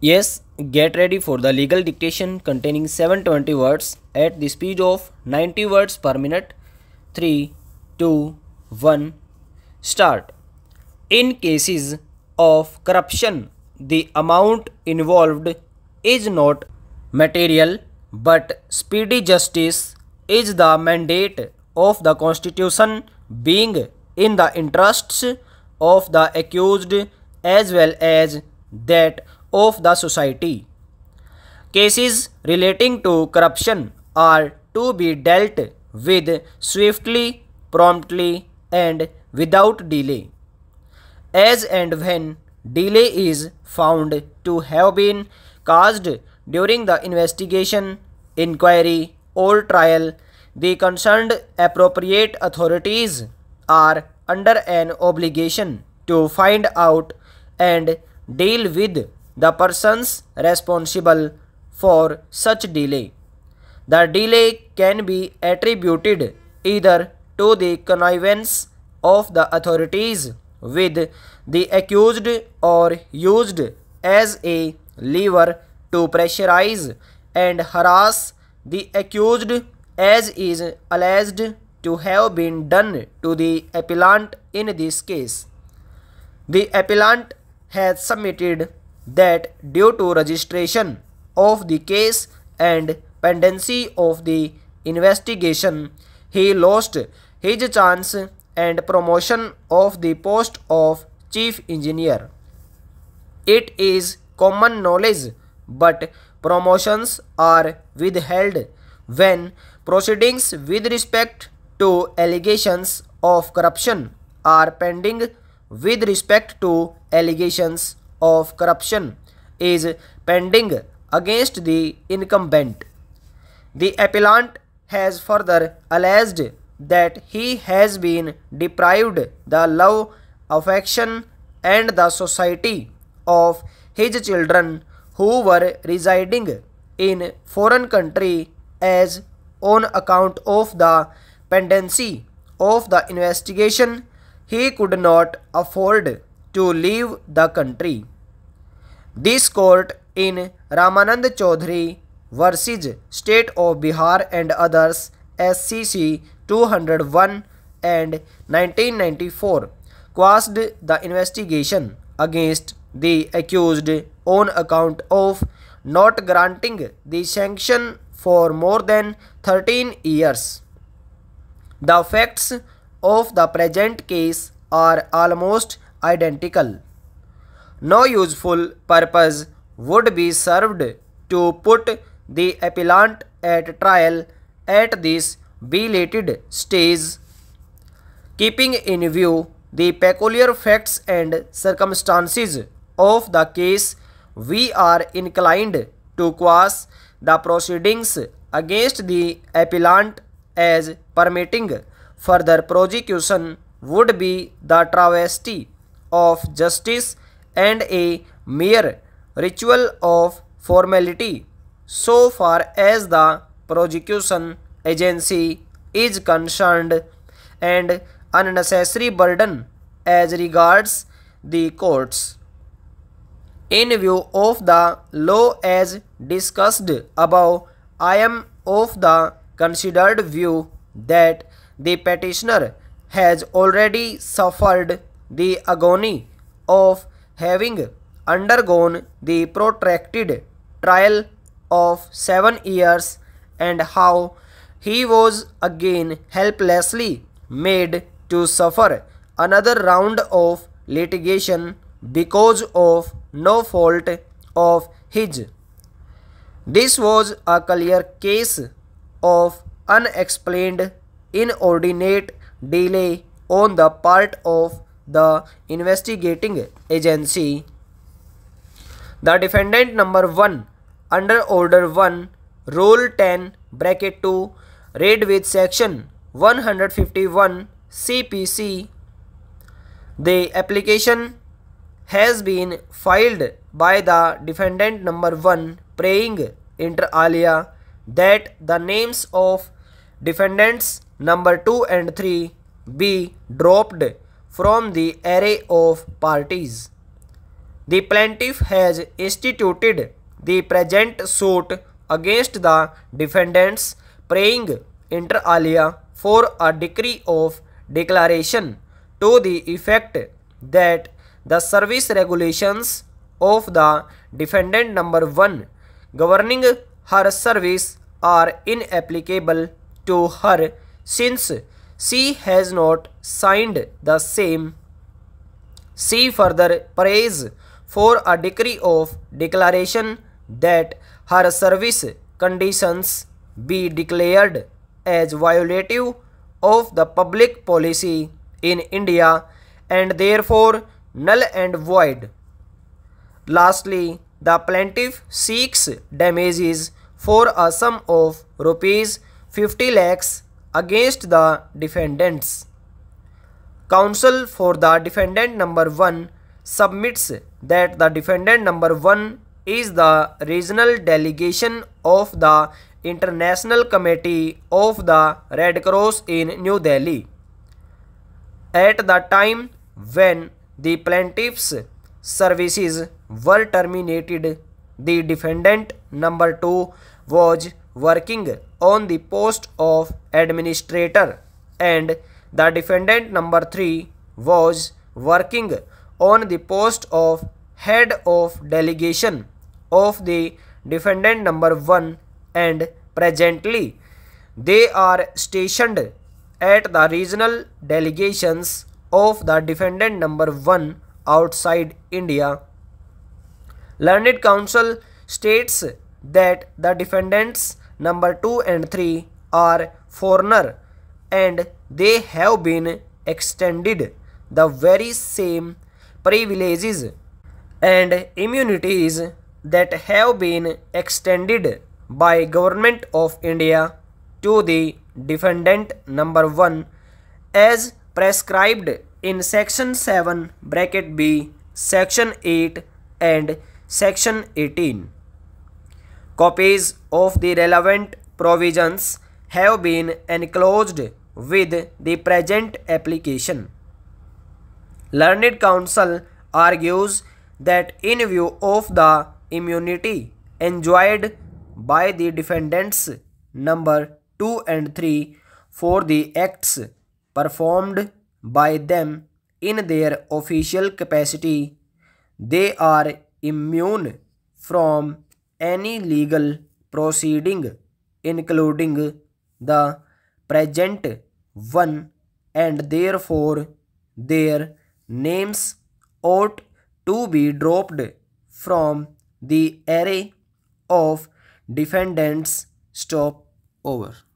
Yes, get ready for the legal dictation containing 720 words at the speed of 90 words per minute. 3, 2, 1. Start. In cases of corruption, the amount involved is not material but speedy justice is the mandate of the constitution being in the interests of the accused as well as that of the society. Cases relating to corruption are to be dealt with swiftly, promptly and without delay. As and when delay is found to have been caused during the investigation, inquiry or trial, the concerned appropriate authorities are under an obligation to find out and deal with the persons responsible for such delay. The delay can be attributed either to the connivance of the authorities with the accused or used as a lever to pressurize and harass the accused as is alleged to have been done to the appellant in this case. The appellant has submitted that due to registration of the case and pendency of the investigation, he lost his chance and promotion of the post of chief engineer. It is common knowledge, but promotions are withheld when proceedings with respect to allegations of corruption are pending with respect to allegations of corruption is pending against the incumbent. The appellant has further alleged that he has been deprived the love, affection and the society of his children who were residing in foreign country as on account of the pendency of the investigation he could not afford to leave the country. This court in Ramanand Chaudhary versus State of Bihar and others SCC 201 and 1994 quashed the investigation against the accused on account of not granting the sanction for more than 13 years. The facts of the present case are almost identical. No useful purpose would be served to put the appellant at trial at this belated stage. Keeping in view the peculiar facts and circumstances of the case, we are inclined to quash the proceedings against the appellant as permitting further prosecution would be the travesty of justice and a mere ritual of formality so far as the prosecution agency is concerned and unnecessary burden as regards the courts. In view of the law as discussed above, I am of the considered view that the petitioner has already suffered the agony of having undergone the protracted trial of seven years and how he was again helplessly made to suffer another round of litigation because of no fault of his. This was a clear case of unexplained inordinate delay on the part of the investigating agency. The defendant number 1 under order 1 rule 10 bracket 2 read with section 151 CPC the application has been filed by the defendant number 1 praying inter alia that the names of defendants number 2 and 3 be dropped from the array of parties. The plaintiff has instituted the present suit against the defendants praying inter alia for a decree of declaration to the effect that the service regulations of the defendant number 1 governing her service are inapplicable to her since she has not signed the same. C further prays for a decree of declaration that her service conditions be declared as violative of the public policy in India and therefore null and void. Lastly, the plaintiff seeks damages for a sum of rupees 50 lakhs against the defendants. Counsel for the defendant number 1 submits that the defendant number 1 is the regional delegation of the International Committee of the Red Cross in New Delhi. At the time when the plaintiff's services were terminated, the defendant number 2 was working on the post of administrator and the defendant number 3 was working on the post of head of delegation of the defendant number 1 and presently they are stationed at the regional delegations of the defendant number 1 outside India. Learned counsel states that the defendants number 2 and 3 are foreigner and they have been extended the very same privileges and immunities that have been extended by government of India to the defendant number 1 as prescribed in section 7 bracket b section 8 and section 18 Copies of the relevant provisions have been enclosed with the present application. Learned counsel argues that in view of the immunity enjoyed by the defendants number 2 and 3 for the acts performed by them in their official capacity, they are immune from any legal proceeding including the present one and therefore their names ought to be dropped from the array of defendants stop over